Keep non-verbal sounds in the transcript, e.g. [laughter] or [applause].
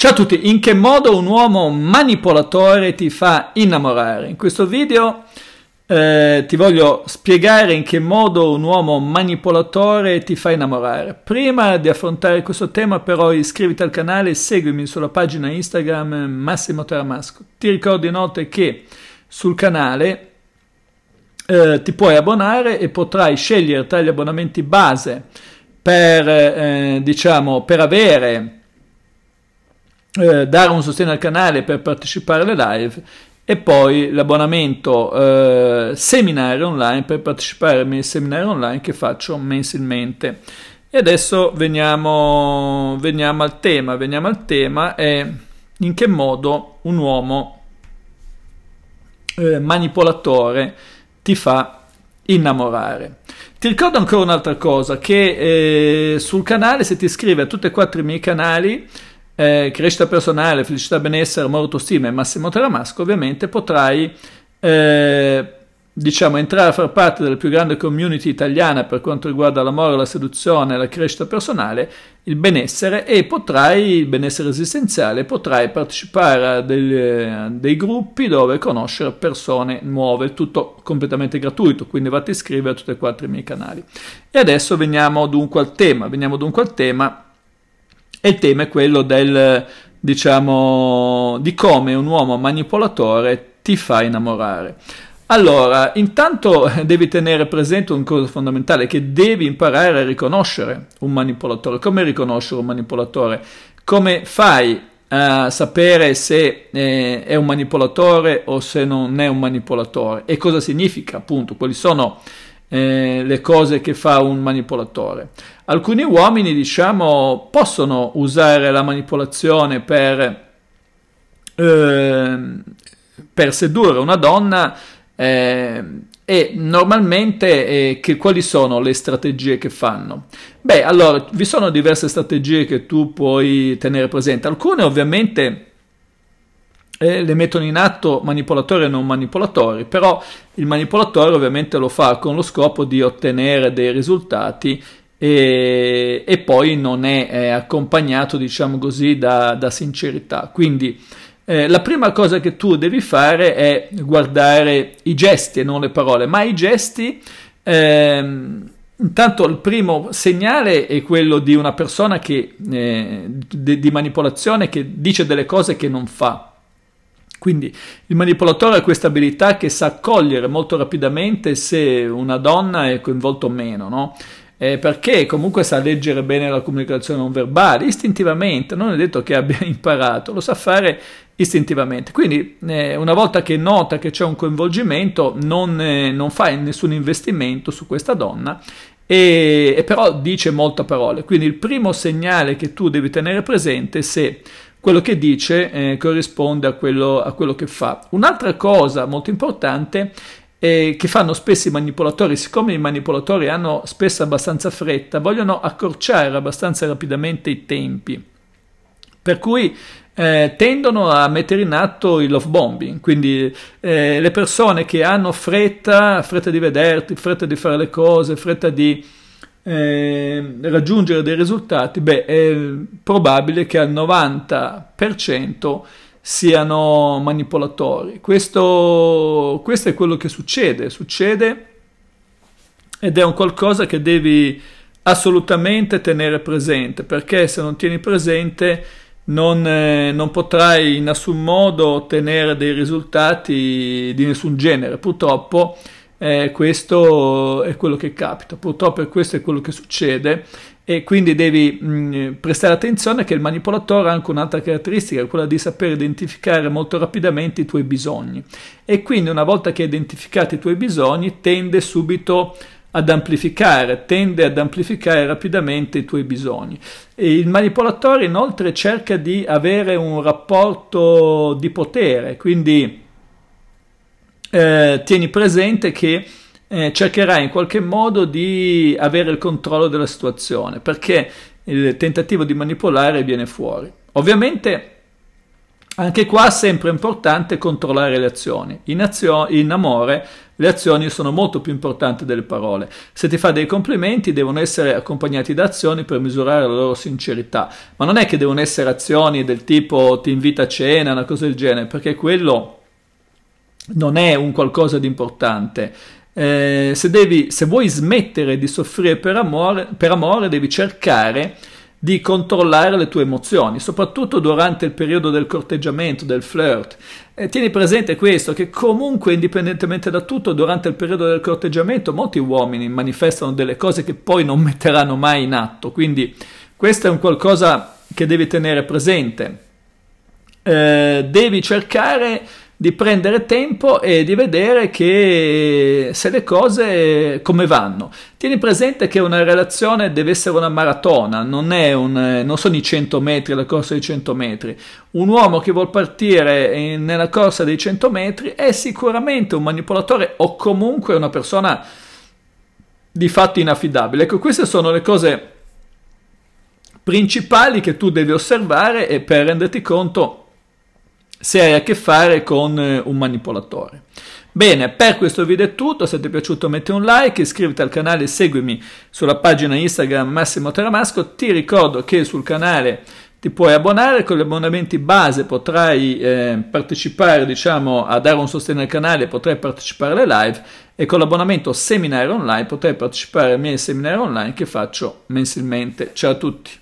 Ciao a tutti, in che modo un uomo manipolatore ti fa innamorare? In questo video eh, ti voglio spiegare in che modo un uomo manipolatore ti fa innamorare. Prima di affrontare questo tema però iscriviti al canale e seguimi sulla pagina Instagram Massimo Teramasco. Ti ricordo inoltre che sul canale eh, ti puoi abbonare e potrai scegliere tra gli abbonamenti base per, eh, diciamo, per avere eh, dare un sostegno al canale per partecipare alle live e poi l'abbonamento eh, seminario online per partecipare ai miei seminari online che faccio mensilmente. E adesso veniamo, veniamo al tema, veniamo al tema e in che modo un uomo eh, manipolatore ti fa innamorare. Ti ricordo ancora un'altra cosa, che eh, sul canale se ti iscrivi a tutti e quattro i miei canali eh, crescita personale, felicità, benessere, amore, autostima e Massimo Teramasco, ovviamente potrai eh, diciamo, entrare a far parte della più grande community italiana per quanto riguarda l'amore, la seduzione, la crescita personale, il benessere e potrai, il benessere esistenziale, potrai partecipare a dei, dei gruppi dove conoscere persone nuove, tutto completamente gratuito, quindi vatti a iscrivere a tutti e quattro i miei canali. E adesso veniamo dunque al tema, veniamo dunque al tema e il tema è quello del, diciamo, di come un uomo manipolatore ti fa innamorare. Allora, intanto [laughs] devi tenere presente una cosa fondamentale, che devi imparare a riconoscere un manipolatore. Come riconoscere un manipolatore? Come fai a sapere se eh, è un manipolatore o se non è un manipolatore? E cosa significa, appunto? Quali sono eh, le cose che fa un manipolatore. Alcuni uomini, diciamo, possono usare la manipolazione per, eh, per sedurre una donna eh, e normalmente eh, che, quali sono le strategie che fanno? Beh, allora, vi sono diverse strategie che tu puoi tenere presente. Alcune ovviamente eh, le mettono in atto manipolatori e non manipolatori, però il manipolatore ovviamente lo fa con lo scopo di ottenere dei risultati e, e poi non è, è, accompagnato, diciamo così, da, da sincerità. Quindi eh, la prima cosa che tu devi fare è guardare i gesti e non le parole, ma i gesti... Ehm, Intanto il primo segnale è quello di una persona che, eh, di, di manipolazione che dice delle cose che non fa. Quindi il manipolatore ha questa abilità che sa cogliere molto rapidamente se una donna è coinvolta o meno, no? Eh, perché comunque sa leggere bene la comunicazione non verbale, istintivamente, non è detto che abbia [laughs] imparato, lo sa fare istintivamente. Quindi eh, una volta che nota che c'è un coinvolgimento non, eh, non, fa nessun investimento su questa donna e, e però dice molte parole. Quindi il primo segnale che tu devi tenere presente è se quello che dice eh, corrisponde a quello, a quello che fa. Un'altra cosa molto importante eh, che fanno spesso i manipolatori, siccome i manipolatori hanno spesso abbastanza fretta, vogliono accorciare abbastanza rapidamente i tempi. Per cui eh, tendono a mettere in atto il love bombing, quindi eh, le persone che hanno fretta, fretta di vederti, fretta di fare le cose, fretta di eh, raggiungere dei risultati, beh, è probabile che al 90% siano manipolatori. Questo, questo è quello che succede, succede ed è un qualcosa che devi assolutamente tenere presente, perché se non tieni presente non, eh, non, potrai in nessun modo ottenere dei risultati di nessun genere. Purtroppo eh, questo è quello che capita, purtroppo questo è quello che succede e quindi devi mh, mm, prestare attenzione che il manipolatore ha anche un'altra caratteristica, quella di sapere identificare molto rapidamente i tuoi bisogni e quindi una volta che hai identificato i tuoi bisogni tende subito ad amplificare, tende ad amplificare rapidamente i tuoi bisogni. E il manipolatore inoltre cerca di avere un rapporto di potere, quindi eh, tieni presente che eh, cercherai in qualche modo di avere il controllo della situazione perché il tentativo di manipolare viene fuori. Ovviamente anche qua è sempre importante controllare le azioni. In, azio- in amore le azioni sono molto più importanti delle parole. Se ti fa dei complimenti devono essere accompagnati da azioni per misurare la loro sincerità, ma non è che devono essere azioni del tipo ti invita a cena, una cosa del genere, perché quello non è un qualcosa di importante. Eh, se, devi, se vuoi smettere di soffrire per amore, per amore, devi cercare di controllare le tue emozioni, soprattutto durante il periodo del corteggiamento, del flirt. Eh, tieni presente questo, che comunque indipendentemente da tutto, durante il periodo del corteggiamento molti uomini manifestano delle cose che poi non metteranno mai in atto, quindi questo è un qualcosa che devi tenere presente. Eh, devi cercare di prendere tempo e di vedere che se le cose come vanno. Tieni presente che una relazione deve essere una maratona, non, un, non sono i 100 metri, la corsa dei 100 metri. Un uomo che vuol partire in, nella corsa dei 100 metri è sicuramente un manipolatore o comunque una persona di fatto inaffidabile. Ecco, queste sono le cose principali che tu devi osservare e per renderti conto se hai a che fare con eh, un manipolatore. Bene, per questo video è tutto, se ti è piaciuto metti un like, iscriviti al canale e seguimi sulla pagina Instagram Massimo Teramasco, ti ricordo che sul canale ti puoi abbonare, con gli abbonamenti base potrai eh, partecipare, diciamo, a dare un sostegno al canale, potrai partecipare alle live e con l'abbonamento seminario online potrai partecipare ai miei seminari online che faccio mensilmente. Ciao a tutti!